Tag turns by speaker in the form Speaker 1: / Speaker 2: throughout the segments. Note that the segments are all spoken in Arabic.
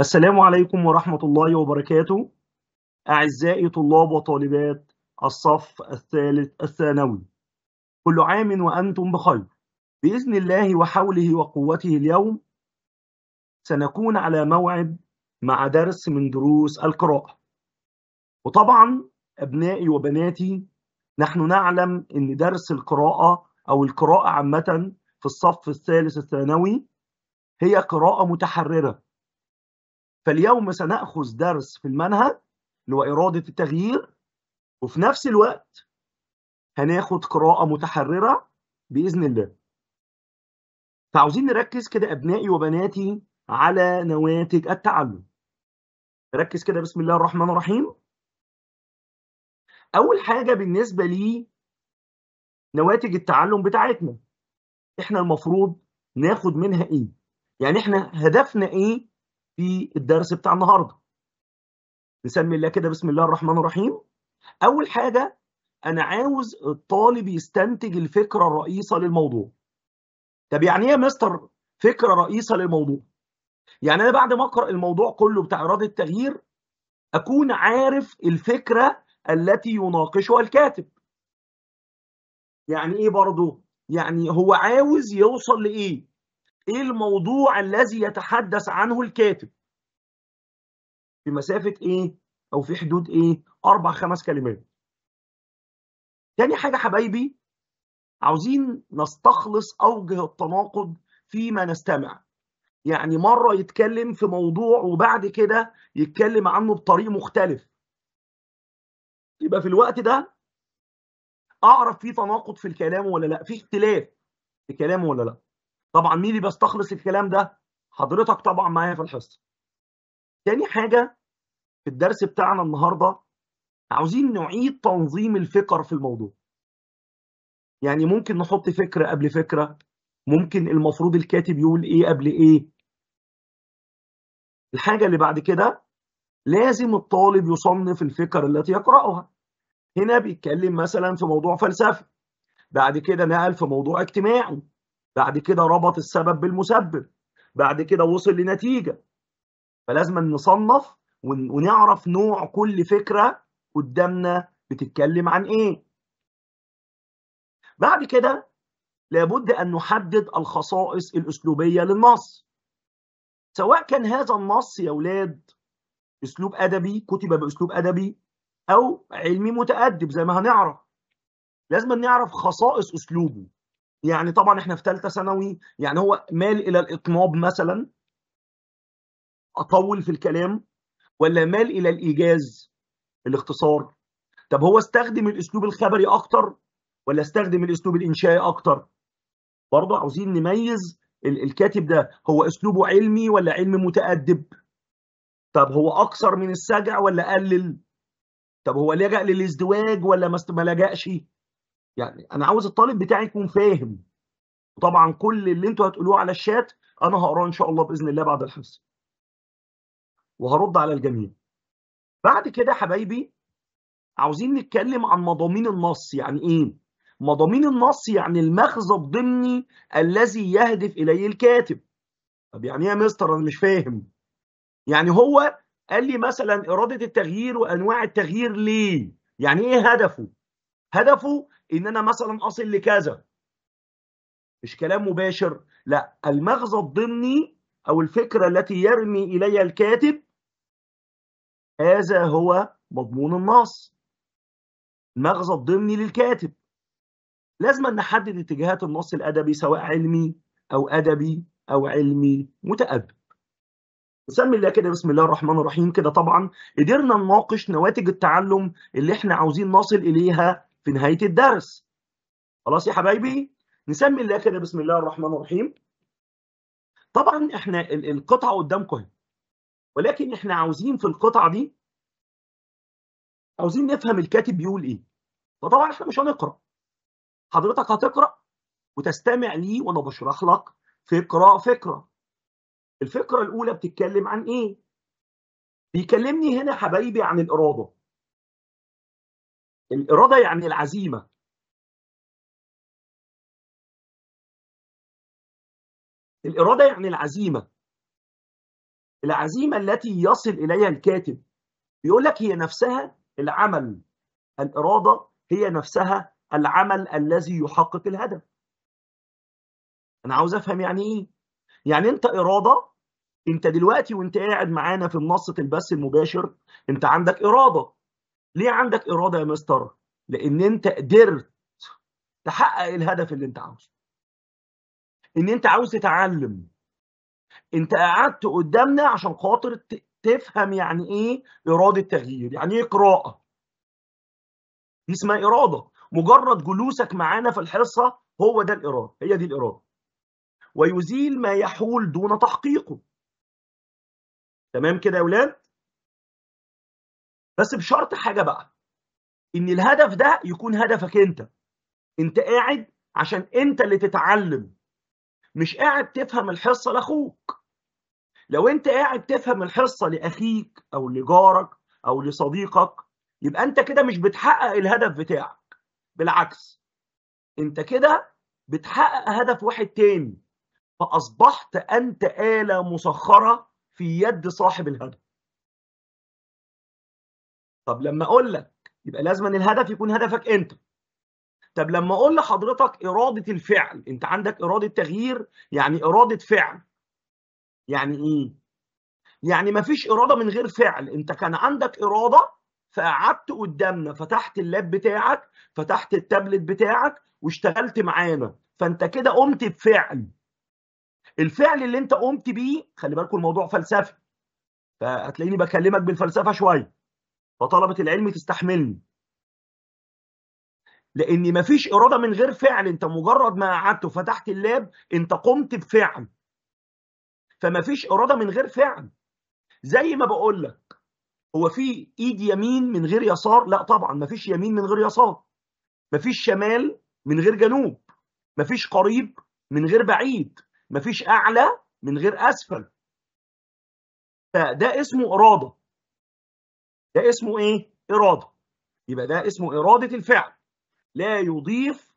Speaker 1: السلام عليكم ورحمة الله وبركاته أعزائي طلاب وطالبات الصف الثالث الثانوي كل عام وأنتم بخير بإذن الله وحوله وقوته اليوم سنكون على موعد مع درس من دروس القراءة وطبعا أبنائي وبناتي نحن نعلم أن درس القراءة أو القراءة عامة في الصف الثالث الثانوي هي قراءة متحررة فاليوم سنأخذ درس في المنهج اللي هو إرادة التغيير وفي نفس الوقت هناخد قراءة متحررة بإذن الله.
Speaker 2: فعاوزين نركز كده أبنائي وبناتي على نواتج التعلم. ركز كده بسم الله الرحمن الرحيم. أول حاجة بالنسبة لي نواتج التعلم بتاعتنا.
Speaker 1: إحنا المفروض ناخد منها إيه؟ يعني إحنا هدفنا إيه في الدرس بتاع النهارده نسمي الله كده بسم الله الرحمن الرحيم اول حاجه انا عاوز الطالب يستنتج الفكره الرئيسه للموضوع طب يعني ايه يا مستر فكره رئيسه للموضوع يعني انا بعد ما اقرا الموضوع كله بتاع اراده التغيير اكون عارف الفكره التي يناقشها الكاتب يعني ايه برضه يعني هو عاوز يوصل لايه ايه الموضوع الذي يتحدث عنه الكاتب
Speaker 2: في مسافه ايه او في حدود ايه اربع خمس كلمات تاني حاجه حبايبي عاوزين نستخلص
Speaker 1: اوجه التناقض فيما نستمع يعني مره يتكلم في موضوع وبعد كده يتكلم عنه بطريق مختلف يبقى في الوقت ده اعرف في تناقض في الكلام ولا لا في اختلاف في كلامه ولا لا طبعا مين اللي بيستخلص الكلام ده حضرتك طبعا معايا في الحصه تاني حاجه في الدرس بتاعنا النهارده عاوزين نعيد تنظيم الفكر في الموضوع يعني ممكن نحط فكره قبل فكره ممكن المفروض الكاتب يقول ايه قبل ايه الحاجه اللي بعد كده لازم الطالب يصنف الفكر التي يقراها هنا بيتكلم مثلا في موضوع فلسفي بعد كده نقل في موضوع اجتماعي بعد كده ربط السبب بالمسبب بعد كده وصل لنتيجه فلازم نصنف ونعرف نوع كل فكره قدامنا بتتكلم عن ايه بعد كده لابد ان نحدد الخصائص الاسلوبيه للنص سواء كان هذا النص يا اولاد اسلوب ادبي كتب باسلوب ادبي او علمي متادب زي ما هنعرف لازم نعرف خصائص اسلوبه يعني طبعا احنا في ثالثه ثانوي يعني هو مال الى الاطناب مثلا اطول في الكلام ولا مال الى الايجاز الاختصار طب هو استخدم الاسلوب الخبري اكتر ولا استخدم الاسلوب الانشائي اكتر برضه عاوزين نميز الكاتب ده هو اسلوبه علمي ولا علم متادب طب هو اكثر من السجع ولا قلل طب هو لجأ للازدواج ولا ما لجأش يعني انا عاوز الطالب بتاعي يكون فاهم طبعا كل اللي انتوا هتقولوه على الشات انا هقراه ان شاء الله باذن الله بعد الحصه وهرد على الجميع بعد كده حبايبي عاوزين نتكلم عن مضامين النص يعني ايه مضامين النص يعني المخزى الضمني الذي يهدف اليه الكاتب طب يعني ايه يا مستر انا مش فاهم يعني هو قال لي مثلا اراده التغيير وانواع التغيير ليه يعني ايه هدفه هدفه ان انا مثلا اصل لكذا مش كلام مباشر لا المغزى الضمني او الفكره التي يرمي الي الكاتب هذا هو مضمون النص المغزى الضمني للكاتب لازم نحدد اتجاهات النص الادبي سواء علمي او ادبي او علمي متأدب نسمي الله كده بسم الله الرحمن الرحيم كده طبعا قدرنا نناقش نواتج التعلم اللي احنا عاوزين نصل اليها في نهايه الدرس خلاص يا حبايبي نسمي الله كده بسم
Speaker 2: الله الرحمن الرحيم طبعا احنا القطعه قدامكم اهي ولكن احنا عاوزين في القطعه دي عاوزين نفهم الكاتب بيقول
Speaker 1: ايه فطبعا احنا مش هنقرا حضرتك هتقرا وتستمع لي
Speaker 2: وانا بشرح لك فكرة فكرة الفكرة الاولى بتتكلم عن ايه بيكلمني هنا حبايبي عن الاراده الإرادة يعني العزيمة الإرادة يعني العزيمة العزيمة التي يصل إليها الكاتب بيقول لك هي نفسها العمل
Speaker 1: الإرادة هي نفسها العمل الذي يحقق الهدف أنا عاوز أفهم يعني إيه يعني أنت إرادة أنت دلوقتي وأنت قاعد معانا في منصة البث المباشر أنت عندك إرادة ليه عندك اراده يا مستر لان انت قدرت تحقق الهدف اللي انت عاوزه ان انت عاوز تتعلم انت قعدت قدامنا عشان خاطر تفهم يعني ايه اراده تغيير يعني ايه قراءه دي اسمها اراده مجرد جلوسك معانا في الحصه هو ده الاراده هي دي الاراده
Speaker 2: ويزيل ما يحول دون تحقيقه تمام كده يا ولاد بس بشرط حاجه بقى ان
Speaker 1: الهدف ده يكون هدفك انت انت قاعد عشان انت اللي تتعلم مش قاعد تفهم الحصه لاخوك لو انت قاعد تفهم الحصه لاخيك او لجارك او لصديقك يبقى انت كده مش بتحقق الهدف بتاعك بالعكس انت كده بتحقق هدف واحد تاني فاصبحت انت اله مسخره في يد صاحب الهدف طب لما اقول لك يبقى لازم أن الهدف يكون هدفك انت طب لما اقول لحضرتك اراده الفعل انت عندك اراده تغيير يعني اراده فعل يعني ايه يعني مفيش اراده من غير فعل انت كان عندك اراده فقعدت قدامنا فتحت اللاب بتاعك فتحت التابلت بتاعك واشتغلت معانا فانت كده قمت بفعل الفعل اللي انت قمت بيه خلي بالكوا الموضوع فلسفي فهتلاقيني بكلمك بالفلسفه شويه فطلبة العلم تستحملني لان مفيش اراده من غير فعل انت مجرد ما قعدت وفتحت اللاب انت قمت بفعل فمفيش اراده من غير فعل زي ما بقول لك هو في ايد يمين من غير يسار لا طبعا مفيش يمين من غير يسار مفيش شمال من غير جنوب مفيش قريب من
Speaker 2: غير بعيد مفيش اعلى من غير اسفل فده اسمه اراده ده اسمه ايه اراده يبقى ده اسمه
Speaker 1: اراده الفعل لا يضيف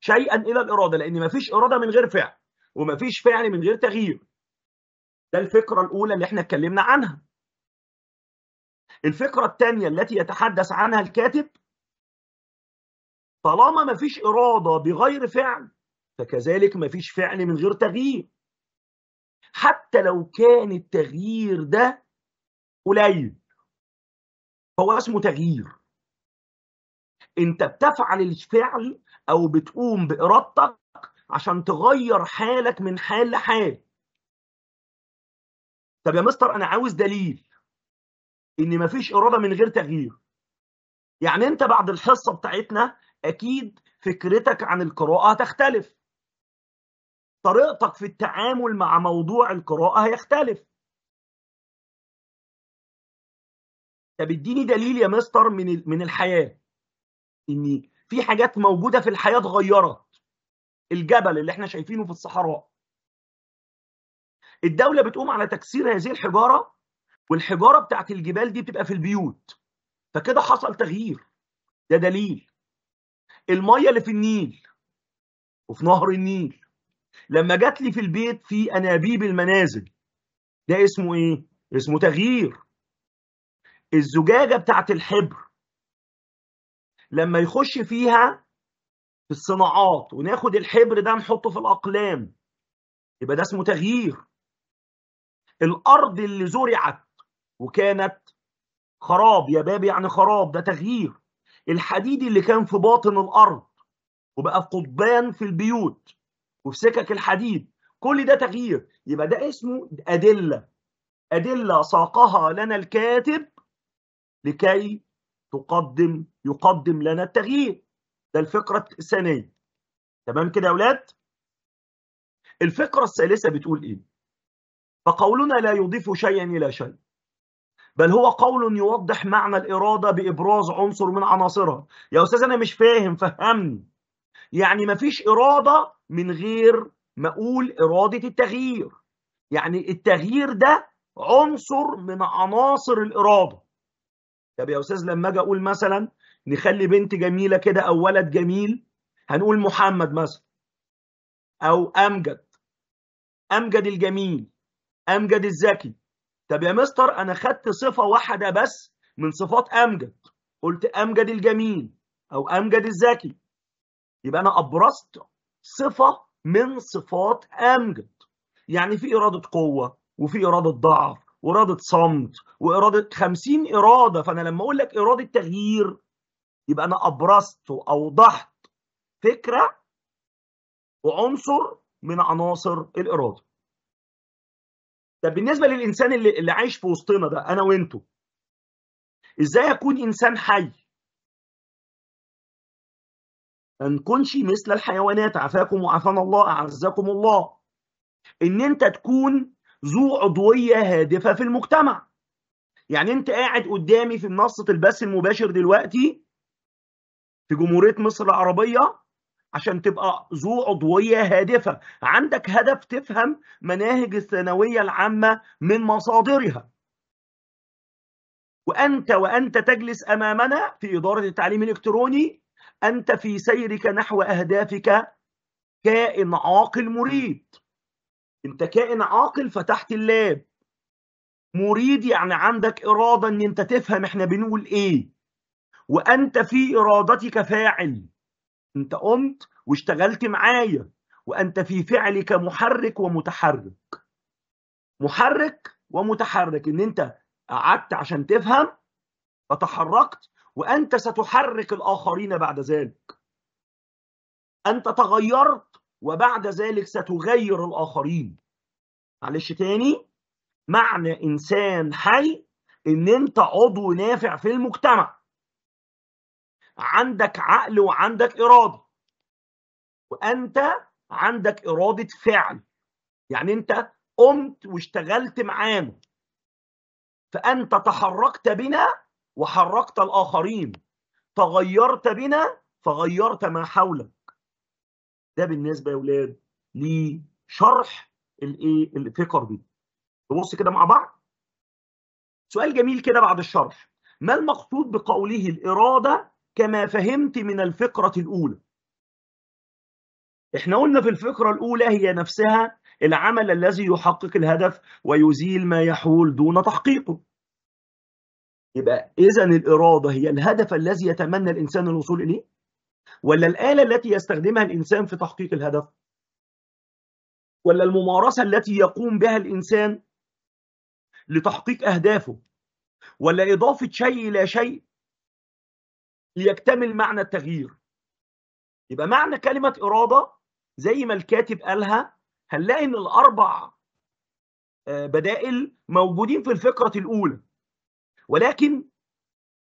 Speaker 1: شيئا الى الاراده لان مفيش اراده من غير
Speaker 2: فعل ومفيش فعل من غير تغيير ده
Speaker 1: الفكره الاولى اللي احنا اتكلمنا عنها
Speaker 2: الفكره الثانيه التي يتحدث عنها الكاتب طالما مفيش اراده بغير فعل فكذلك مفيش فعل من غير تغيير حتى لو كان التغيير ده قليل هو اسمه تغيير انت بتفعل الفعل او بتقوم بارادتك عشان تغير حالك من حال لحال طب يا مستر انا عاوز دليل ان مفيش اراده من غير تغيير يعني انت بعد الحصه
Speaker 1: بتاعتنا اكيد فكرتك عن القراءه هتختلف
Speaker 2: طريقتك في التعامل مع موضوع القراءه هيختلف طب اديني دليل يا مستر من من الحياه
Speaker 1: ان في حاجات موجوده في الحياه اتغيرت الجبل اللي احنا شايفينه في الصحراء الدوله بتقوم على تكسير هذه الحجاره والحجاره بتاعت الجبال دي بتبقى في البيوت فكده حصل تغيير ده دليل الميه اللي في النيل وفي نهر النيل لما جات لي في البيت في انابيب المنازل ده اسمه ايه اسمه تغيير الزجاجه بتاعت الحبر لما يخش فيها في الصناعات وناخد الحبر ده نحطه في الاقلام يبقى ده اسمه تغيير الارض اللي زرعت وكانت خراب يا باب يعني خراب ده تغيير الحديد اللي كان في باطن الارض وبقى في قضبان في البيوت وفي سكك الحديد كل ده تغيير يبقى ده اسمه ادله ادله ساقها لنا الكاتب لكي تقدم يقدم لنا التغيير ده الفقرة الثانية تمام كده يا أولاد الفقرة الثالثة بتقول إيه فقولنا لا يضيف شيئا إلى شيء بل هو قول يوضح معنى الإرادة بإبراز عنصر من عناصرها يا أستاذ أنا مش فاهم فهمني يعني مفيش إرادة من غير ما أقول إرادة التغيير يعني التغيير ده عنصر من عناصر الإرادة طب يا استاذ لما اجي اقول مثلا نخلي بنت جميله كده او ولد جميل هنقول محمد مثلا او امجد امجد الجميل امجد الذكي طب يا مستر انا خدت صفه واحده بس من صفات امجد قلت امجد الجميل او امجد الذكي يبقى انا ابرزت صفه من صفات امجد يعني في اراده قوه وفي اراده ضعف واراده صمت واراده 50 اراده فانا لما اقول لك اراده تغيير يبقى انا ابرزت واوضحت فكره وعنصر من
Speaker 2: عناصر الاراده. طب بالنسبه للانسان اللي, اللي عايش في وسطنا ده انا وانتو ازاي اكون انسان حي؟ ما نكونش مثل الحيوانات عفاكم وعفانا الله اعزكم
Speaker 1: الله. ان انت تكون ذو عضويه هادفه في المجتمع يعني انت قاعد قدامي في منصه البث المباشر دلوقتي في جمهوريه مصر العربيه عشان تبقى ذو عضويه هادفه عندك هدف تفهم مناهج الثانويه العامه من مصادرها وانت وانت تجلس امامنا في اداره التعليم الالكتروني انت في سيرك نحو اهدافك كائن عاقل مريد انت كائن عاقل فتحت اللاب مريد يعني عندك اراده ان انت تفهم احنا بنقول ايه وانت في ارادتك فاعل انت قمت واشتغلت معايا وانت في فعلك محرك ومتحرك محرك ومتحرك ان انت قعدت عشان تفهم فتحركت وانت ستحرك الاخرين بعد ذلك انت تغيرت وبعد ذلك ستغير الآخرين معلش تاني معنى إنسان حي إن أنت عضو نافع في المجتمع عندك عقل وعندك إرادة وأنت عندك إرادة فعل يعني أنت قمت واشتغلت معانا فأنت تحركت بنا وحركت الآخرين تغيرت بنا فغيرت ما حولك ده بالنسبه يا اولاد لشرح الايه الفقر دي نبص كده مع بعض سؤال جميل كده بعد الشرح ما المقصود بقوله الاراده كما فهمت من الفقره الاولى احنا قلنا في الفقره الاولى هي نفسها العمل الذي يحقق الهدف ويزيل ما يحول دون تحقيقه يبقى اذا الاراده هي الهدف الذي يتمنى الانسان الوصول اليه ولا الآلة التي يستخدمها الإنسان في تحقيق الهدف ولا الممارسة التي يقوم بها الإنسان لتحقيق أهدافه ولا إضافة شيء إلى شيء ليكتمل معنى التغيير يبقى معنى كلمة إرادة زي ما الكاتب قالها هنلاقي إن الأربع آه، بدائل موجودين في الفكرة الأولى ولكن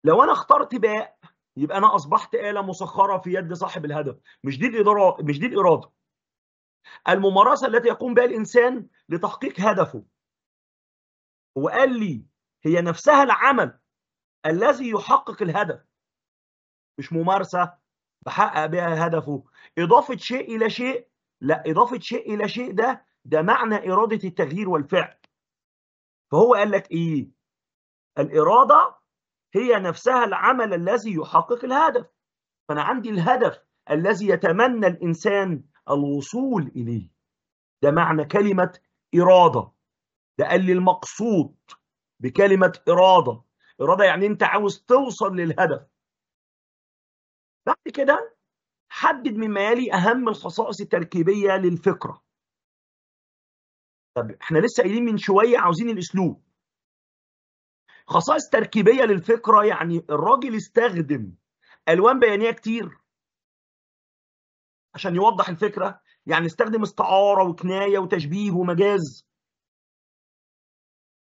Speaker 1: لو أنا اخترت باء يبقى انا اصبحت اله مسخره في يد صاحب الهدف مش دي الاداره مش دي الاراده الممارسه التي يقوم بها الانسان لتحقيق هدفه هو قال لي هي نفسها العمل الذي يحقق الهدف مش ممارسه بحقق بها هدفه اضافه شيء الى شيء لا اضافه شيء الى شيء ده ده معنى اراده التغيير والفعل فهو قال لك ايه الاراده هي نفسها العمل الذي يحقق الهدف فأنا عندي الهدف الذي يتمنى الإنسان الوصول إليه ده معنى كلمة إرادة ده قال لي المقصود بكلمة إرادة إرادة يعني أنت عاوز توصل للهدف بعد كده حدد مما يلي أهم الخصائص التركيبية للفكرة طب احنا لسه قايلين من شوية عاوزين الأسلوب خصائص تركيبيه للفكره يعني الراجل استخدم الوان بيانيه
Speaker 2: كتير عشان يوضح الفكره يعني استخدم استعاره وكنايه وتشبيه ومجاز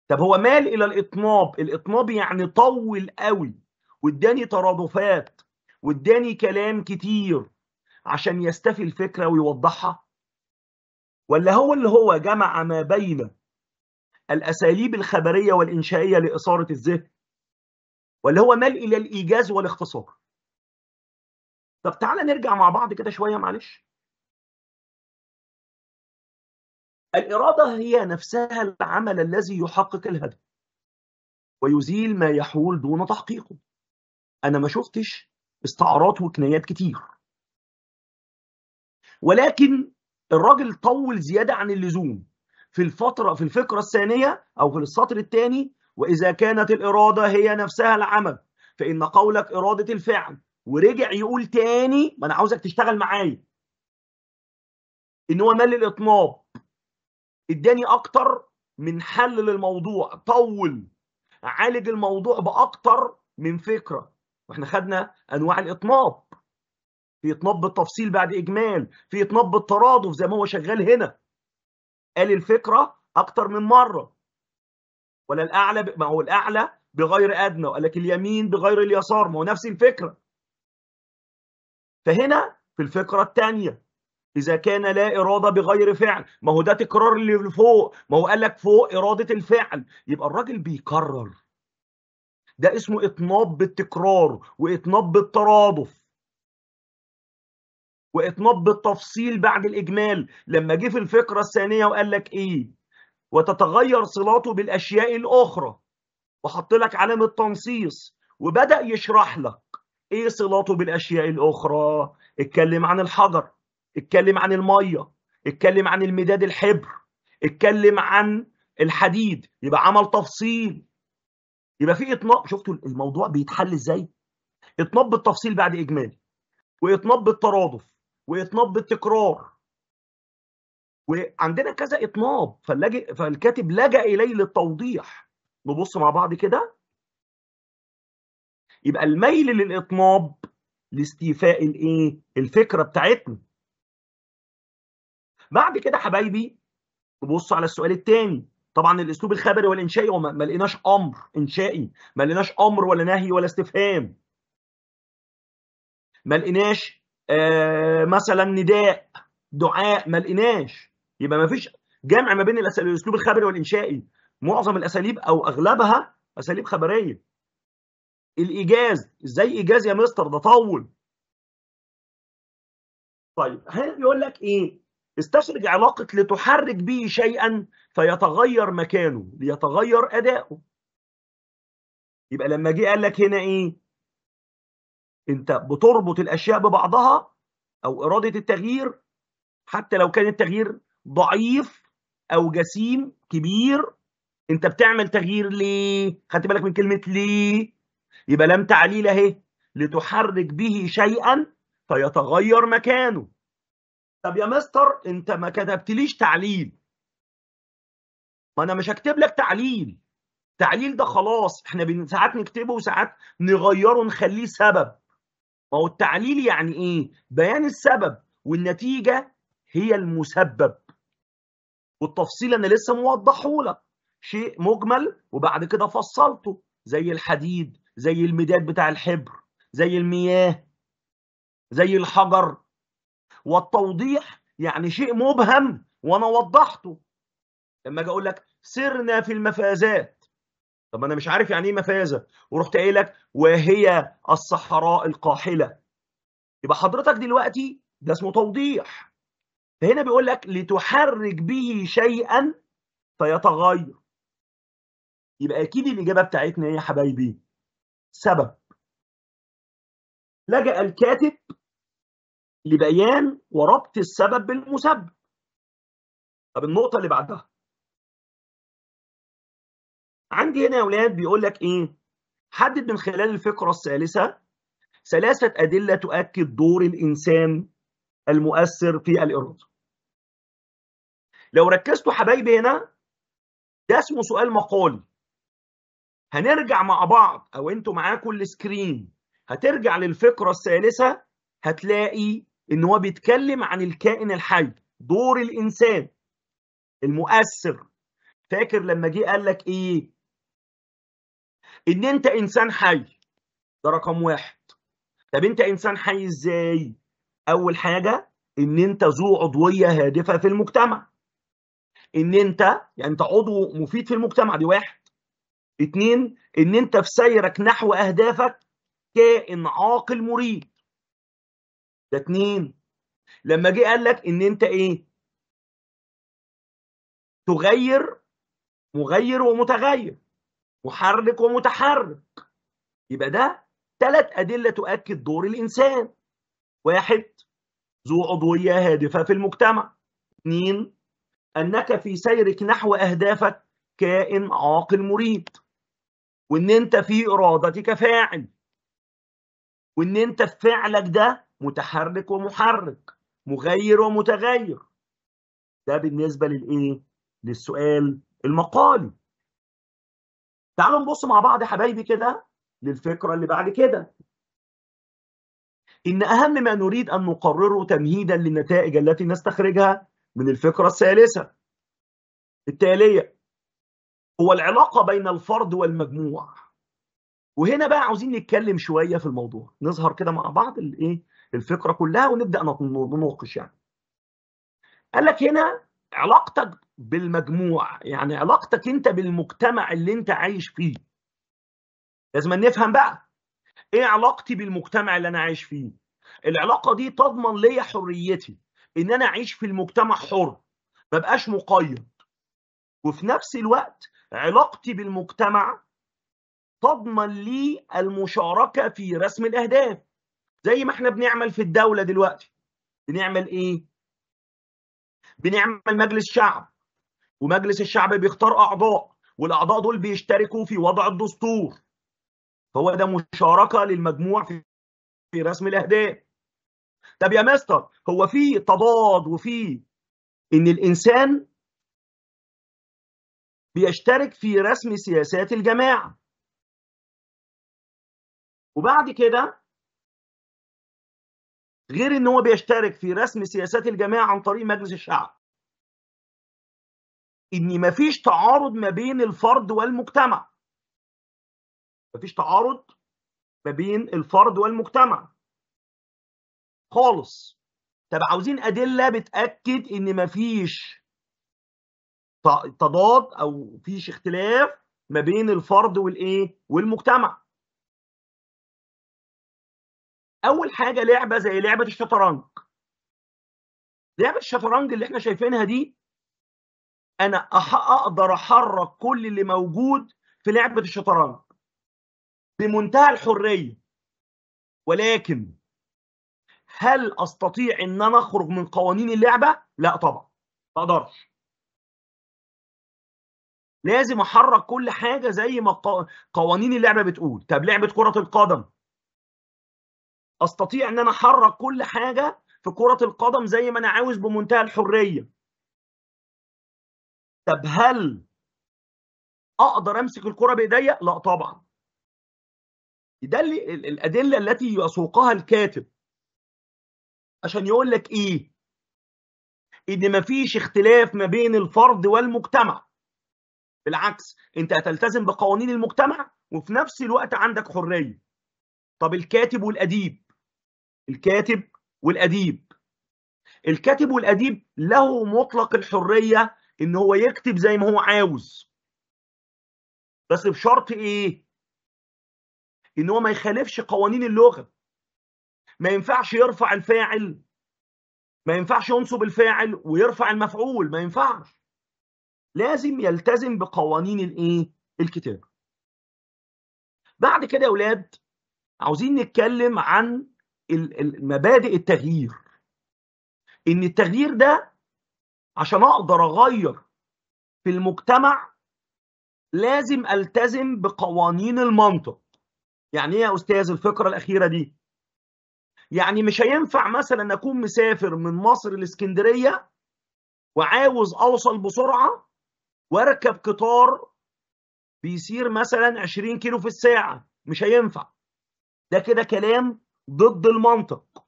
Speaker 2: طب هو مال الى
Speaker 1: الاطناب الاطناب يعني طول قوي واداني ترادفات واداني كلام كتير عشان يستفي الفكره ويوضحها ولا هو اللي هو جمع ما بين الأساليب الخبرية والإنشائية
Speaker 2: لإثارة الذهن واللي هو مال إلى الإيجاز والاختصار طب تعالى نرجع مع بعض كده شوية معلش الإرادة هي نفسها العمل الذي يحقق الهدف
Speaker 1: ويزيل ما يحول دون تحقيقه أنا ما شفتش استعارات وكنايات كتير ولكن الراجل طول زيادة عن اللزوم في الفترة في الفكرة الثانية أو في السطر الثاني وإذا كانت الإرادة هي نفسها العمل فإن قولك إرادة الفعل ورجع يقول تاني ما أنا عاوزك تشتغل معايا إن هو مال الإطناب إداني أكتر من حل للموضوع طول عالج الموضوع بأكتر من فكرة وإحنا خدنا أنواع الإطناب في إطناب بالتفصيل بعد إجمال في إطناب بالترادف زي ما هو شغال هنا قال الفكره اكتر من مره ولا الاعلى ب... ما هو الاعلى بغير ادنى وقال لك اليمين بغير اليسار ما هو نفس الفكره فهنا في الفكره الثانيه اذا كان لا اراده بغير فعل ما هو ده تكرار اللي فوق ما هو قال لك فوق اراده الفعل يبقى الراجل بيكرر ده اسمه اطناب بالتكرار واطناب بالترادف واطناب بالتفصيل بعد الاجمال لما جه في الفقره الثانيه وقال لك ايه وتتغير صلاته بالاشياء الاخرى وحط لك علامه تنصيص وبدا يشرح لك ايه صلاته بالاشياء الاخرى اتكلم عن الحجر اتكلم عن الميه اتكلم عن المداد الحبر اتكلم عن الحديد يبقى عمل تفصيل يبقى في اطناب شفتوا الموضوع بيتحل ازاي اطناب بالتفصيل بعد اجمالي واطناب بالترادف واطناب بالتكرار وعندنا كذا اطناب فاللاجئ فالكاتب لجا اليه للتوضيح نبص مع بعض
Speaker 2: كده يبقى الميل للاطناب لاستيفاء الايه الفكره بتاعتنا بعد كده
Speaker 1: حبايبي نبص على السؤال الثاني طبعا الاسلوب الخبري والانشائي وما لقيناش امر انشائي ما لقيناش امر ولا نهي ولا استفهام ما لقيناش آه، مثلا نداء دعاء ما لقيناش يبقى ما فيش جمع ما بين الاسلوب الخبري والانشائي معظم الاساليب او اغلبها
Speaker 2: اساليب خبريه الايجاز ازاي ايجاز يا مستر ده طول طيب يقول لك ايه استخرج علاقه
Speaker 1: لتحرك به شيئا فيتغير مكانه ليتغير اداؤه يبقى لما جه قال لك هنا ايه انت بتربط الاشياء ببعضها او اراده التغيير حتى لو كان التغيير ضعيف او جسيم كبير انت بتعمل تغيير ليه خدت بالك من كلمه ليه يبقى لم تعليل اهي لتحرك به شيئا فيتغير مكانه طب يا مستر انت ما كتبتليش تعليل ما انا مش هكتب لك تعليل تعليل ده خلاص احنا ساعات نكتبه وساعات نغيره نخليه سبب ما هو التعليل يعني ايه بيان السبب والنتيجه هي المسبب والتفصيل انا لسه موضحه لك شيء مجمل وبعد كده فصلته زي الحديد زي المداد بتاع الحبر زي المياه زي الحجر والتوضيح يعني شيء مبهم وانا وضحته لما اجي اقول لك سرنا في المفازات طب انا مش عارف يعني ايه مفازه ورحت قايل لك وهي الصحراء القاحله يبقى حضرتك دلوقتي ده اسمه توضيح فهنا بيقول لك لتحرك
Speaker 2: به شيئا فيتغير يبقى اكيد الاجابه بتاعتنا ايه يا حبايبي سبب لجأ الكاتب لبيان وربط السبب بالمسبب طب النقطه اللي بعدها عندي هنا يا اولاد
Speaker 1: بيقول لك ايه حدد من خلال الفقره الثالثه ثلاثه ادله تؤكد دور الانسان المؤثر في الاراده لو ركزتوا حبايبي هنا ده اسمه سؤال مقالي هنرجع مع بعض او انتوا معاكم السكرين هترجع للفقره الثالثه هتلاقي ان هو بيتكلم عن الكائن الحي دور الانسان المؤثر فاكر لما جه قال لك ايه ان انت انسان حي ده رقم واحد طب انت انسان حي ازاي اول حاجه ان انت ذو عضويه هادفه في المجتمع ان انت يعني انت عضو مفيد في المجتمع دي واحد اتنين ان انت في سيرك نحو اهدافك كائن عاقل مريد
Speaker 2: ده اتنين لما جه قال لك ان انت ايه تغير مغير ومتغير محرك
Speaker 1: ومتحرك يبقى ده ثلاث أدلة تؤكد دور الإنسان واحد ذو عضوية هادفة في المجتمع اثنين أنك في سيرك نحو أهدافك كائن عاقل مريد وإن أنت في إرادتك فاعل وإن أنت في فعلك ده متحرك ومحرك مغير ومتغير ده بالنسبة للإيه؟ للسؤال المقالي تعالوا نبص مع بعض حبايبي كده للفكره اللي بعد كده ان اهم ما نريد ان نقرره تمهيدا للنتائج التي نستخرجها من الفكره الثالثه التاليه هو العلاقه بين الفرد والمجموع وهنا بقى عاوزين نتكلم شويه في الموضوع نظهر كده مع بعض الايه الفكره كلها ونبدا نناقش يعني قال لك هنا علاقتك بالمجموع يعني علاقتك انت بالمجتمع اللي انت عايش فيه لازم نفهم بقى ايه علاقتي بالمجتمع اللي انا عايش فيه العلاقه دي تضمن ليا حريتي ان انا اعيش في المجتمع حر ما بقاش مقيد وفي نفس الوقت علاقتي بالمجتمع تضمن لي المشاركه في رسم الاهداف زي ما احنا بنعمل في الدوله دلوقتي بنعمل ايه بنعمل مجلس شعب ومجلس الشعب بيختار اعضاء والاعضاء دول بيشتركوا في وضع الدستور فهو ده مشاركه للمجموع في في رسم الاهداف
Speaker 2: طب يا ماستر هو في تضاد وفي ان الانسان بيشترك في رسم سياسات الجماعه وبعد كده غير ان هو بيشترك في رسم سياسات الجماعه عن طريق مجلس الشعب
Speaker 1: ان مفيش تعارض ما بين الفرد والمجتمع مفيش تعارض ما بين الفرد والمجتمع خالص طب عاوزين ادله بتاكد ان مفيش
Speaker 2: تضاد او فيش اختلاف ما بين الفرد والايه والمجتمع اول حاجه لعبه زي لعبه الشطرنج لعبه الشطرنج اللي احنا شايفينها دي
Speaker 1: انا اقدر احرك كل اللي موجود في لعبه الشطرنج بمنتهى الحريه ولكن هل استطيع ان انا اخرج من قوانين اللعبه؟ لا طبعا ما اقدرش
Speaker 2: لازم احرك كل حاجه زي ما قوانين اللعبه بتقول طب لعبه كره القدم استطيع ان انا
Speaker 1: احرك كل حاجه في كره القدم زي ما انا عاوز بمنتهى الحريه
Speaker 2: طب هل اقدر امسك الكره بايديا لا طبعا ده اللي الادله التي يسوقها الكاتب عشان يقول لك ايه ان مفيش اختلاف
Speaker 1: ما بين الفرد والمجتمع بالعكس انت هتلتزم بقوانين المجتمع وفي نفس الوقت عندك حريه طب الكاتب والاديب الكاتب والاديب الكاتب والاديب له مطلق الحريه ان هو يكتب زي ما هو عاوز بس بشرط ايه ان هو ما يخالفش قوانين اللغه ما ينفعش يرفع الفاعل ما ينفعش ينصب الفاعل ويرفع المفعول ما ينفعش لازم يلتزم بقوانين الايه الكتاب بعد كده يا اولاد عاوزين نتكلم عن مبادئ التغيير ان التغيير ده عشان اقدر اغير في المجتمع لازم التزم بقوانين المنطق يعني ايه يا استاذ الفكره الاخيره دي يعني مش هينفع مثلا اكون مسافر من مصر لاسكندريه وعاوز اوصل بسرعه واركب قطار بيسير مثلا 20 كيلو في الساعه مش هينفع ده كده كلام ضد المنطق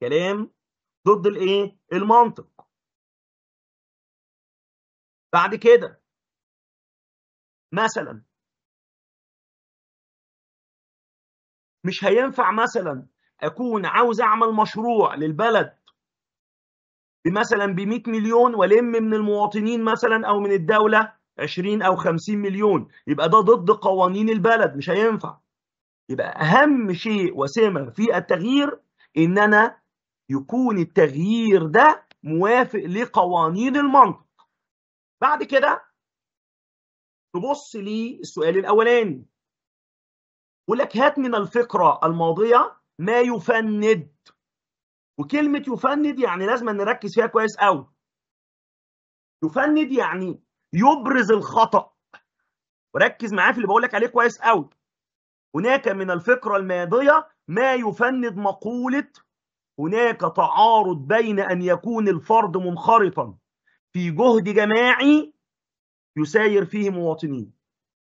Speaker 2: كلام ضد الايه المنطق بعد كده مثلا مش هينفع مثلا اكون عاوز اعمل مشروع للبلد مثلا ب 100
Speaker 1: مليون والم من المواطنين مثلا او من الدوله 20 او 50 مليون يبقى ده ضد قوانين البلد مش هينفع يبقى اهم شيء وسمه في التغيير ان انا يكون التغيير ده موافق لقوانين المنطق بعد كده تبص للسؤال الاولاني يقول لك هات من الفقره الماضيه ما يفند وكلمه يفند يعني لازم نركز فيها كويس قوي يفند يعني يبرز الخطا وركز معايا في اللي بقول لك عليه كويس قوي هناك من الفقره الماضيه ما يفند مقوله هناك تعارض بين ان يكون الفرد منخرطا في جهد جماعي يساير فيه مواطنين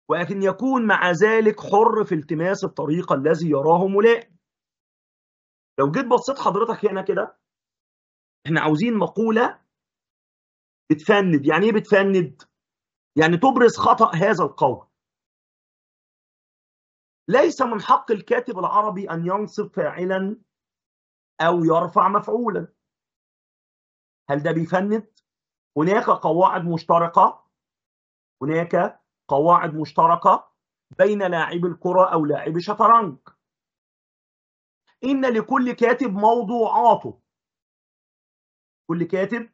Speaker 1: ولكن يكون مع ذلك حر في التماس الطريق الذي يراه ملائم لو جيت بصيت حضرتك هنا كده احنا عاوزين مقولة بتفند يعني ايه بتفند يعني تبرز خطأ هذا القول
Speaker 2: ليس من حق الكاتب العربي أن ينصب فاعلا أو يرفع مفعولا هل ده بيفند؟
Speaker 1: هناك قواعد مشتركه هناك قواعد مشتركه بين لاعبي الكره او لاعبي الشطرنج ان لكل كاتب موضوعاته كل كاتب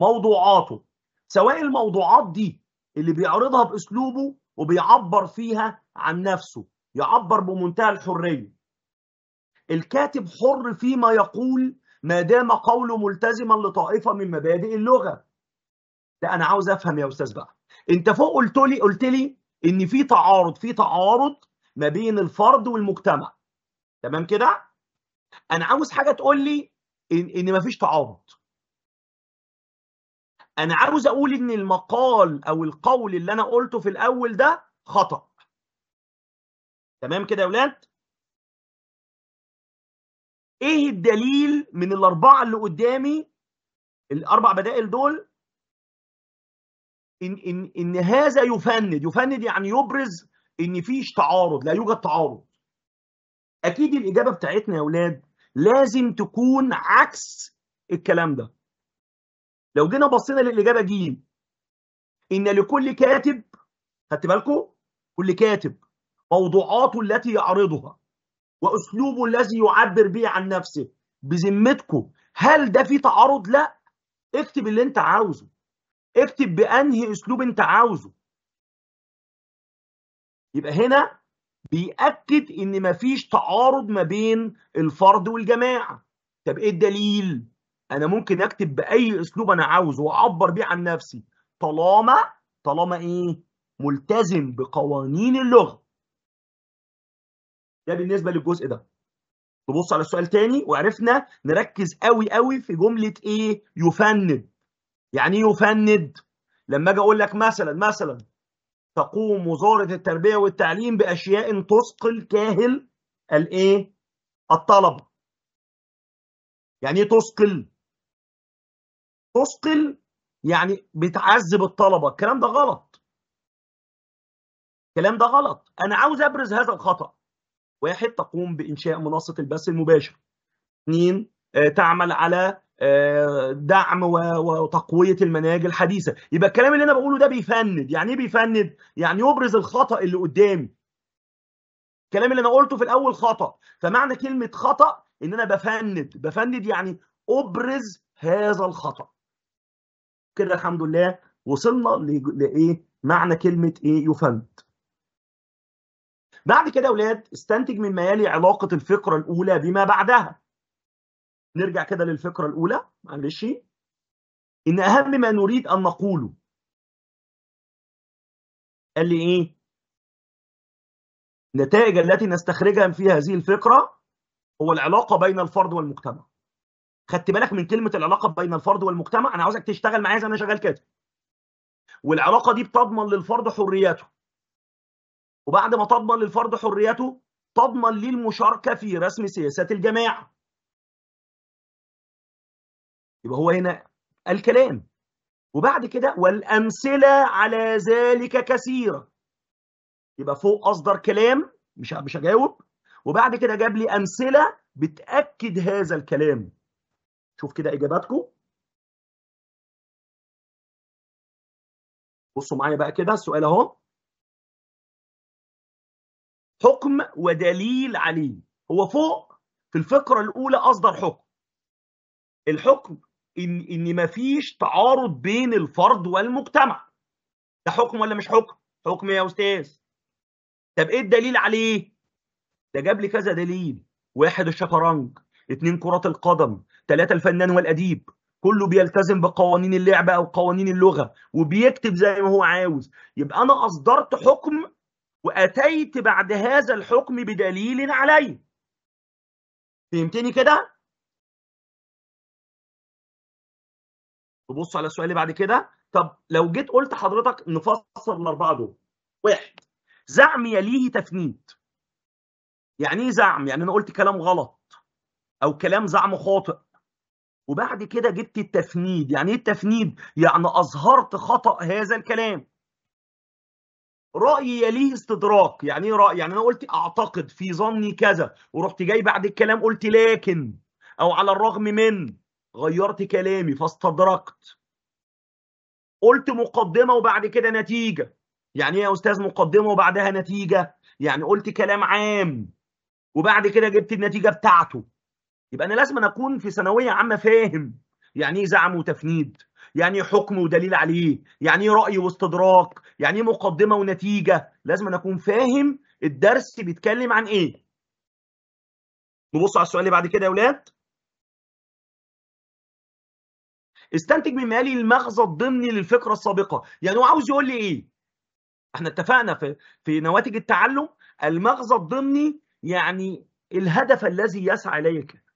Speaker 1: موضوعاته سواء الموضوعات دي اللي بيعرضها باسلوبه وبيعبر فيها عن نفسه يعبر بمنتهى الحريه الكاتب حر فيما يقول ما دام قوله ملتزما لطائفه من مبادئ اللغه لا انا عاوز افهم يا استاذ بقى انت فوق قلت لي قلت لي ان في تعارض في تعارض ما بين الفرد والمجتمع تمام كده انا عاوز حاجه تقول لي ان ان مفيش تعارض انا عاوز اقول ان المقال او القول اللي انا قلته في الاول ده
Speaker 2: خطا تمام كده يا ولاد ايه الدليل من الاربعه اللي قدامي الاربع بدائل
Speaker 1: دول ان ان ان هذا يفند يفند يعني يبرز ان فيش تعارض لا يوجد تعارض اكيد الاجابه بتاعتنا يا اولاد لازم تكون عكس الكلام ده لو جينا بصينا للاجابه ج ان لكل كاتب خدت بالكم كل كاتب موضوعاته التي يعرضها واسلوبه الذي يعبر به عن نفسه بذمتكم هل ده في تعارض لا اكتب اللي انت عاوزه اكتب بانهي اسلوب انت عاوزه يبقى هنا بيأكد ان مفيش تعارض ما بين الفرد والجماعه طب ايه الدليل انا ممكن اكتب باي اسلوب انا عاوزه واعبر بيه عن نفسي طالما طالما ايه ملتزم بقوانين اللغه ده بالنسبه للجزء ده نبص على السؤال تاني وعرفنا نركز قوي قوي في جمله ايه يفند يعني ايه يفند لما اجي اقول لك مثلا مثلا تقوم وزاره
Speaker 2: التربيه والتعليم باشياء تثقل كاهل الايه الطلبه يعني ايه تثقل تثقل يعني بتعذب الطلبه الكلام ده غلط
Speaker 1: الكلام ده غلط انا عاوز ابرز هذا الخطا واحد تقوم بانشاء منصه البث المباشر اثنين آه، تعمل على دعم وتقويه المناهج الحديثه يبقى الكلام اللي انا بقوله ده بيفند يعني ايه بيفند يعني يبرز الخطا اللي قدامي الكلام اللي انا قلته في الاول خطا فمعنى كلمه خطا ان انا بفند بفند يعني ابرز هذا الخطا كده الحمد لله وصلنا لايه معنى كلمه ايه يفند بعد كده يا اولاد استنتج مما يلي علاقه الفقره الاولى بما
Speaker 2: بعدها نرجع كده للفكره الاولى معلش ان اهم ما نريد ان نقوله قال لي ايه النتائج التي نستخرجها في هذه الفكره هو العلاقه
Speaker 1: بين الفرد والمجتمع خدت بالك من كلمه العلاقه بين الفرد والمجتمع انا عاوزك تشتغل معايا زي ما انا شغال كده والعلاقه دي بتضمن للفرد حرياته وبعد ما تضمن للفرد حريته تضمن للمشاركه المشاركه في رسم سياسات الجماعه
Speaker 2: يبقى هو هنا الكلام وبعد كده والأمثلة على ذلك كثيرة
Speaker 1: يبقى فوق أصدر كلام مش مش هجاوب وبعد كده جاب لي أمثلة
Speaker 2: بتأكد هذا الكلام شوف كده إجاباتكم بصوا معايا بقى كده السؤال أهو حكم ودليل عليه هو فوق في
Speaker 1: الفقرة الأولى أصدر حكم الحكم ان ان مفيش تعارض بين الفرد والمجتمع ده حكم ولا مش حكم حكم يا استاذ طب ايه الدليل عليه ده جاب لي كذا دليل واحد الشطرنج اتنين كرة القدم ثلاثة الفنان والأديب كله بيلتزم بقوانين اللعبة أو قوانين اللغة وبيكتب زي ما هو عاوز يبقى أنا أصدرت حكم
Speaker 2: وأتيت بعد هذا الحكم بدليل عليه فهمتني كده؟ تبص على السؤال اللي بعد كده طب لو جيت قلت حضرتك نفسر الاربعه دول واحد
Speaker 1: زعم يليه تفنيد يعني ايه زعم يعني انا قلت كلام غلط او كلام زعم خاطئ وبعد كده جبت التفنيد يعني ايه التفنيد يعني اظهرت خطا هذا الكلام راي يليه استدراك يعني ايه راي يعني انا قلت اعتقد في ظني كذا ورحت جاي بعد الكلام قلت لكن او على الرغم من غيرت كلامي فاستدركت قلت مقدمه وبعد كده نتيجه يعني ايه يا استاذ مقدمه وبعدها نتيجه يعني قلت كلام عام وبعد كده جبت النتيجه بتاعته يبقى انا لازم أن اكون في ثانويه عامه فاهم يعني ايه زعم وتفنيد يعني ايه حكم ودليل عليه يعني ايه راي واستدراك يعني ايه مقدمه ونتيجه لازم أن
Speaker 2: اكون فاهم الدرس بيتكلم عن ايه نبص على السؤال اللي بعد كده يا اولاد استنتج من مالي المغزى الضمني للفكره السابقه يعني هو عاوز يقول لي ايه احنا اتفقنا في في
Speaker 1: نواتج التعلم المغزى الضمني يعني الهدف الذي يسعى اليه الكاتب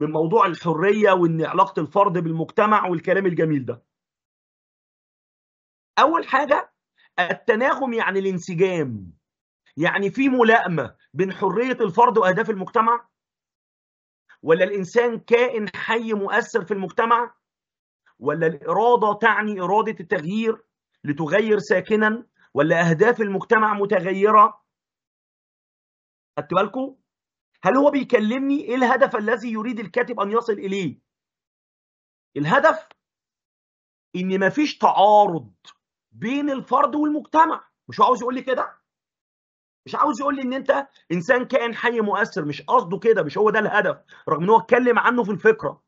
Speaker 1: من موضوع الحريه وان علاقه الفرد بالمجتمع والكلام الجميل ده اول حاجه التناغم يعني الانسجام يعني في ملائمه بين حريه الفرد واهداف المجتمع ولا الانسان كائن حي مؤثر في المجتمع ولا الإرادة تعني إرادة التغيير لتغير ساكنا ولا أهداف المجتمع متغيرة خدت بالكم؟ هل هو بيكلمني إيه الهدف الذي يريد الكاتب أن يصل إليه؟ الهدف إن مفيش تعارض بين الفرد والمجتمع مش عاوز يقول لي كده مش عاوز يقول لي ان انت انسان كائن حي مؤثر مش قصده كده مش هو ده الهدف رغم ان هو اتكلم عنه في الفكره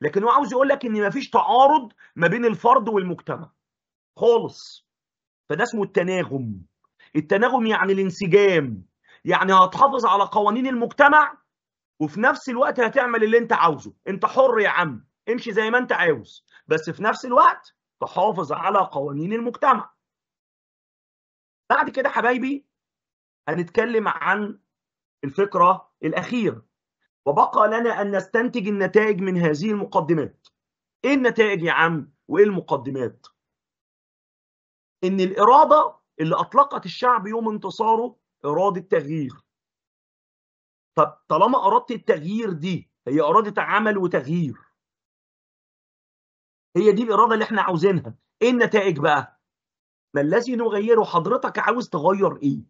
Speaker 1: لكن هو عاوز يقول لك ان مفيش تعارض ما بين الفرد والمجتمع خالص فده اسمه التناغم التناغم يعني الانسجام يعني هتحافظ على قوانين المجتمع وفي نفس الوقت هتعمل اللي انت عاوزه انت حر يا عم امشي زي ما انت عاوز بس في نفس الوقت تحافظ على قوانين المجتمع بعد كده حبايبي هنتكلم عن الفكرة الأخيرة وبقى لنا أن نستنتج النتائج من هذه المقدمات إيه النتائج يا عم وإيه المقدمات إن الإرادة اللي أطلقت الشعب يوم انتصاره إرادة تغيير طب طالما أردت التغيير دي هي إرادة عمل وتغيير هي دي الإرادة اللي إحنا عاوزينها إيه النتائج بقى ما الذي نغيره حضرتك عاوز تغير إيه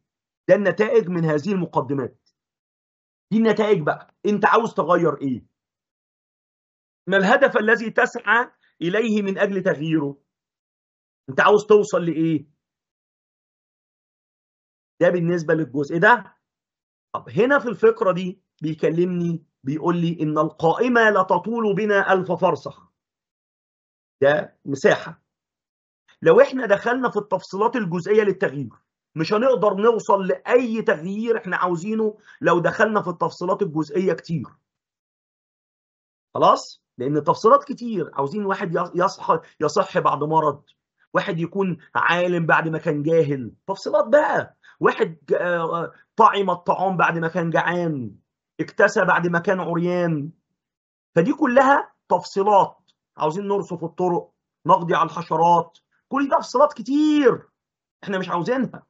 Speaker 1: ده النتائج من هذه المقدمات دي النتائج بقى
Speaker 2: انت عاوز تغير ايه ما الهدف الذي تسعى اليه من اجل تغييره انت عاوز توصل لايه ده بالنسبه للجزء ده طب هنا في الفقره دي بيكلمني
Speaker 1: بيقول لي ان القائمه لا تطول بنا الف فرسخ ده مساحه لو احنا دخلنا في التفصيلات الجزئيه للتغيير مش هنقدر نوصل لاي تغيير احنا عاوزينه لو دخلنا في التفصيلات الجزئيه كتير خلاص لان التفصيلات كتير عاوزين واحد يصح يصح بعد مرض واحد يكون عالم بعد ما كان جاهل تفصيلات بقى واحد آه، آه، طعم الطعام بعد ما كان جعان اكتسى بعد ما كان عريان فدي كلها تفصيلات عاوزين نرصف الطرق نقضي على الحشرات كل ده تفصيلات كتير احنا مش عاوزينها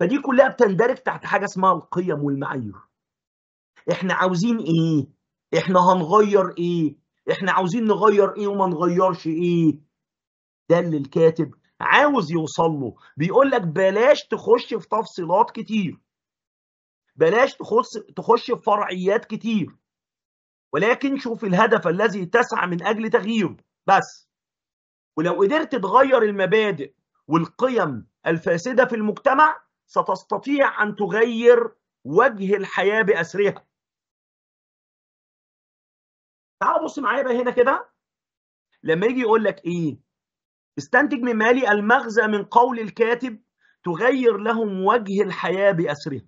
Speaker 1: فدي كلها بتندرج تحت حاجه اسمها القيم والمعايير احنا عاوزين ايه احنا هنغير ايه احنا عاوزين نغير ايه وما نغيرش ايه ده اللي الكاتب عاوز يوصل له بيقول لك بلاش تخش في تفصيلات كتير بلاش تخش تخش في فرعيات كتير ولكن شوف الهدف الذي تسعى من اجل تغييره بس ولو قدرت تغير المبادئ والقيم الفاسده في المجتمع ستستطيع ان تغير وجه الحياه باسرها
Speaker 2: تعال بص معايا بقى هنا كده لما يجي يقول لك ايه استنتج من مالي المغزى من قول الكاتب
Speaker 1: تغير لهم وجه الحياه باسرها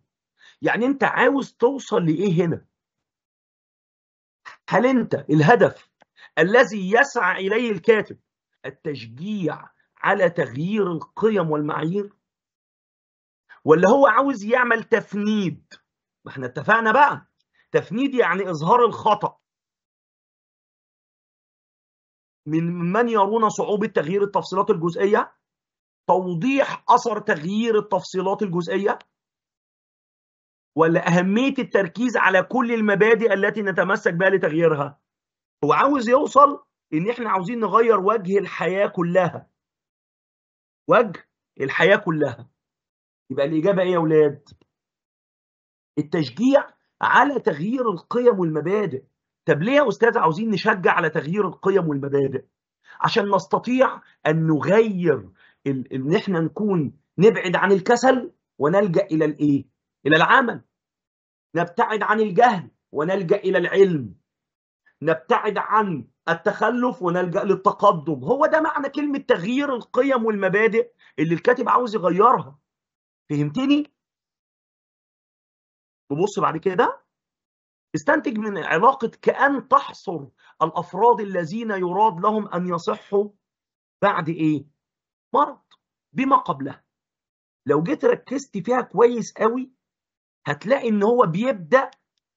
Speaker 1: يعني انت عاوز توصل لايه هنا هل انت الهدف الذي يسعى اليه الكاتب التشجيع على تغيير القيم والمعايير
Speaker 2: ولا هو عاوز يعمل تفنيد ما احنا اتفقنا بقى تفنيد يعني اظهار الخطا
Speaker 1: من من يرون صعوبه تغيير التفصيلات الجزئيه توضيح اثر تغيير التفصيلات الجزئيه ولا اهميه التركيز على كل المبادئ التي نتمسك بها لتغييرها هو عاوز يوصل ان احنا عاوزين نغير وجه الحياه كلها وجه الحياه كلها يبقى الإجابة إيه يا أولاد؟ التشجيع على تغيير القيم والمبادئ طب ليه يا أستاذ عاوزين نشجع على تغيير القيم والمبادئ؟ عشان نستطيع أن نغير إن إحنا نكون نبعد عن الكسل ونلجأ إلى الإيه؟ إلى العمل نبتعد عن الجهل ونلجأ إلى العلم نبتعد عن التخلف ونلجأ للتقدم هو ده معنى كلمة تغيير القيم والمبادئ اللي الكاتب عاوز يغيرها فهمتني وبص بعد كده استنتج من علاقة كأن تحصر الأفراد الذين يراد لهم أن يصحوا بعد إيه؟ مرض بما قبله لو جيت ركزت فيها كويس قوي هتلاقي إن هو بيبدأ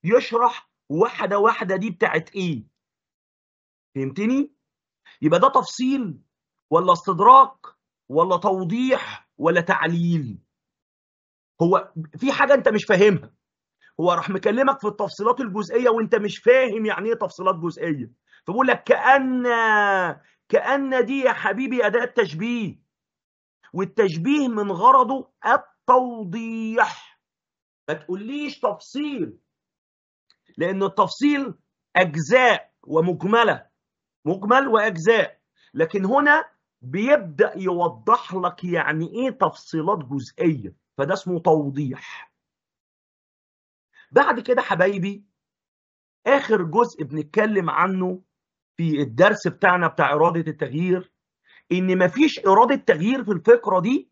Speaker 1: يشرح واحدة واحدة دي بتاعت إيه؟ فهمتني؟ يبقى ده تفصيل ولا استدراك ولا توضيح ولا تعليل؟ هو في حاجه انت مش فاهمها هو راح مكلمك في التفصيلات الجزئيه وانت مش فاهم يعني ايه تفصيلات جزئيه فبقول لك كان كان دي يا حبيبي اداه تشبيه والتشبيه من غرضه التوضيح ما تقوليش تفصيل لان التفصيل اجزاء ومجمله مجمل واجزاء لكن هنا بيبدا يوضح لك يعني ايه تفصيلات جزئيه فده اسمه توضيح بعد كده حبايبي اخر جزء بنتكلم عنه في الدرس بتاعنا بتاع اراده التغيير ان مفيش اراده تغيير في الفكره دي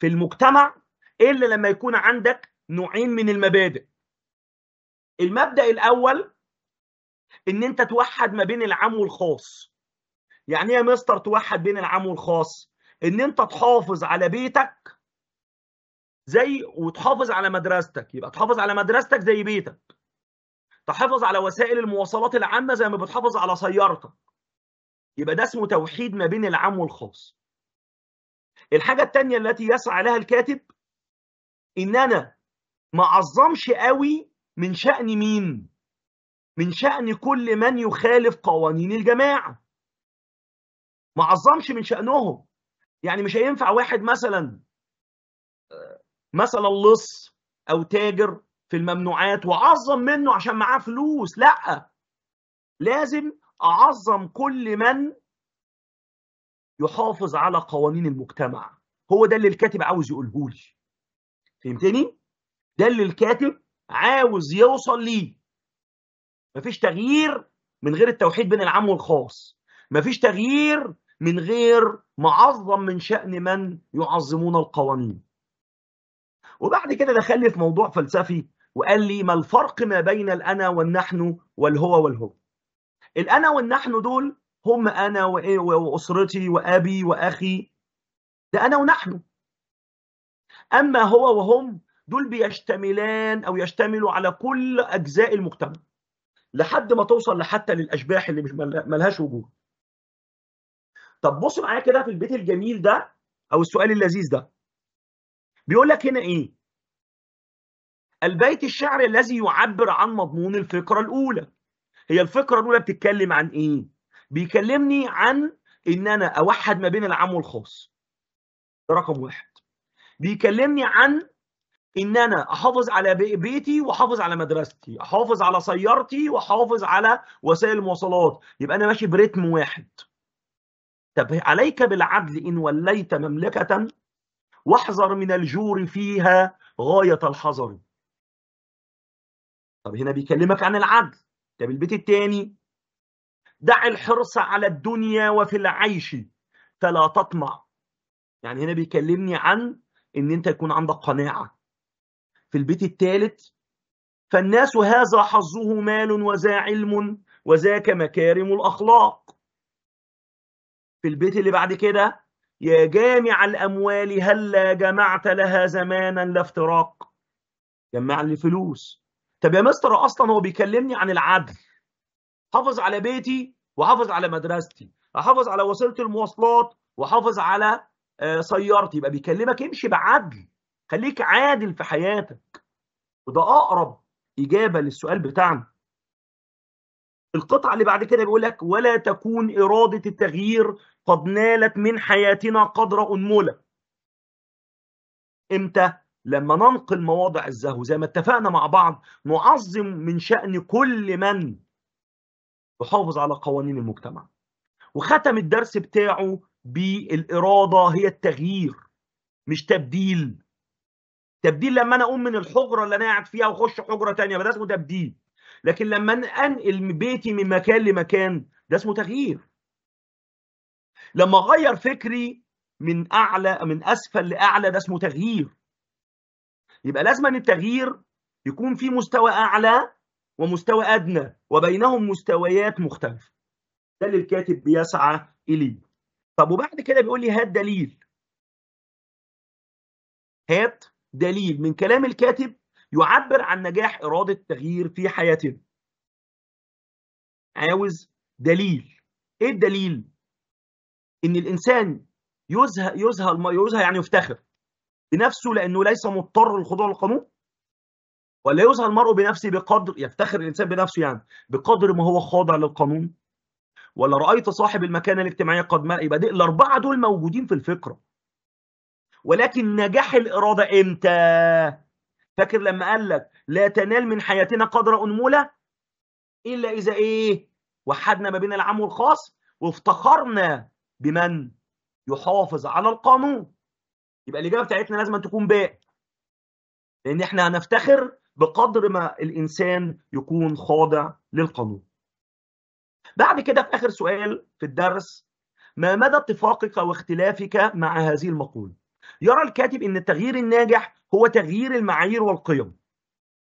Speaker 1: في المجتمع الا لما يكون عندك نوعين من المبادئ المبدا الاول ان انت توحد ما بين العام والخاص يعني ايه يا مستر توحد بين العام والخاص ان انت تحافظ على بيتك زي وتحافظ على مدرستك يبقى تحافظ على مدرستك زي بيتك تحافظ على وسائل المواصلات العامه زي ما بتحافظ على سيارتك يبقى ده اسمه توحيد ما بين العام والخاص الحاجه الثانيه التي يسعى لها الكاتب ان انا ما اعظمش قوي من شان مين من شان كل من يخالف قوانين الجماعه ما أعظمش من شأنهم يعني مش هينفع واحد مثلا مثلا لص او تاجر في الممنوعات واعظم منه عشان معاه فلوس لا لازم اعظم كل من يحافظ على قوانين المجتمع هو ده اللي الكاتب عاوز يقوله لي فهمتني ده اللي الكاتب عاوز يوصل ليه مفيش تغيير من غير التوحيد بين العام والخاص مفيش تغيير من غير معظم من شأن من يعظمون القوانين وبعد كده دخلني في موضوع فلسفي وقال لي ما الفرق ما بين الانا والنحن والهو والهو الانا والنحن دول هم انا إيه واسرتي وابي واخي ده انا ونحن اما هو وهم دول بيشتملان او يشتملوا على كل اجزاء المجتمع لحد ما توصل لحتى للاشباح اللي مش ملهاش وجود طب بص معايا كده في البيت الجميل ده او السؤال اللذيذ ده بيقول لك هنا ايه البيت الشعري الذي يعبر عن مضمون الفكرة الاولى هي الفكرة الاولى بتتكلم عن ايه بيكلمني عن ان انا اوحد ما بين العام والخاص ده رقم واحد بيكلمني عن ان انا احافظ على بيتي واحافظ على مدرستي احافظ على سيارتي واحافظ على وسائل المواصلات يبقى انا ماشي برتم واحد طب عليك بالعدل ان وليت مملكه واحذر من الجور فيها غاية الحذر طب هنا بيكلمك عن العدل طب البيت الثاني دع الحرص على الدنيا وفي العيش فلا تطمع يعني هنا بيكلمني عن ان انت يكون عندك قناعة في البيت الثالث فالناس هذا حظه مال وذا علم وذاك مكارم الأخلاق في البيت اللي بعد كده يا جامع الأموال هلا جمعت لها زمانا لافتراق جمع لي فلوس طب يا مستر أصلا هو بيكلمني عن العدل حافظ على بيتي وحافظ على مدرستي احافظ على وسيله المواصلات وحافظ على آه، سيارتي يبقى بيكلمك امشي بعدل خليك عادل في حياتك وده اقرب اجابه للسؤال بتاعنا القطعه اللي بعد كده بيقول لك ولا تكون اراده التغيير قد نالت من حياتنا قدر أنمولة إمتى؟ لما ننقل مواضع الزهو زي ما اتفقنا مع بعض نعظم من شأن كل من يحافظ على قوانين المجتمع وختم الدرس بتاعه بالإرادة هي التغيير مش تبديل تبديل لما انا اقوم من الحجره اللي انا قاعد فيها واخش حجره ثانيه ده اسمه تبديل لكن لما انقل بيتي من مكان لمكان ده اسمه تغيير لما اغير فكري من اعلى من اسفل لاعلى ده اسمه تغيير يبقى لازم ان التغيير يكون في مستوى اعلى ومستوى ادنى وبينهم مستويات مختلفه ده اللي الكاتب بيسعى اليه طب وبعد كده بيقول لي هات دليل هات دليل من كلام الكاتب يعبر عن نجاح اراده التغيير في حياتنا
Speaker 2: عاوز دليل ايه الدليل ان الانسان يزهى يزهى يزهى يعني يفتخر بنفسه لانه
Speaker 1: ليس مضطر للخضوع للقانون ولا يزهى المرء بنفسه بقدر يفتخر الانسان بنفسه يعني بقدر ما هو خاضع للقانون ولا رايت صاحب المكانه الاجتماعيه قد ملأ يبقى الاربعه دول موجودين في الفكره ولكن نجاح الاراده امتى فاكر لما قال لك لا تنال من حياتنا قدر انموله الا اذا ايه وحدنا ما بين العام والخاص وافتخرنا بمن يحافظ على القانون يبقى الاجابه بتاعتنا لازم تكون باء لان احنا هنفتخر بقدر ما الانسان يكون خاضع للقانون بعد كده في اخر سؤال في الدرس ما مدى اتفاقك واختلافك مع هذه المقوله يرى الكاتب ان التغيير الناجح هو تغيير المعايير والقيم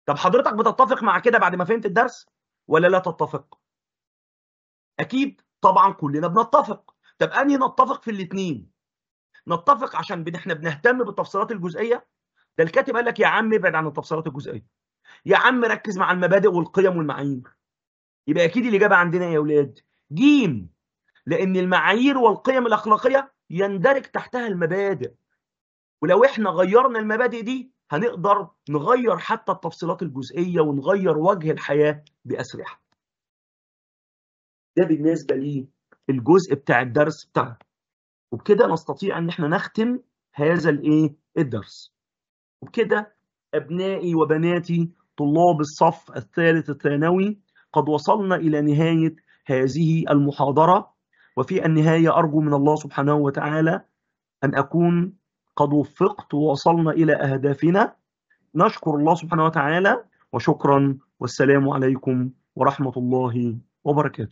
Speaker 1: طب حضرتك بتتفق مع كده بعد ما فهمت الدرس ولا لا تتفق اكيد طبعا كلنا بنتفق طب انهي نتفق في الاثنين نتفق عشان احنا بنهتم بالتفصيلات الجزئيه ده الكاتب قال لك يا عم ابعد عن التفصيلات الجزئيه يا عم ركز مع المبادئ والقيم والمعايير يبقى اكيد الاجابه عندنا يا اولاد جيم لان المعايير والقيم الاخلاقيه يندرج تحتها المبادئ ولو احنا غيرنا المبادئ دي هنقدر نغير حتى التفصيلات الجزئيه ونغير وجه الحياه باسرع ده بالنسبه ليه الجزء بتاع الدرس بتاعنا وبكده نستطيع ان احنا نختم هذا الايه الدرس وبكده ابنائي وبناتي طلاب الصف الثالث الثانوي قد وصلنا الى نهايه هذه المحاضره وفي النهايه ارجو من الله سبحانه وتعالى ان اكون قد وفقت ووصلنا الى اهدافنا نشكر الله سبحانه وتعالى وشكرا والسلام عليكم ورحمه الله وبركاته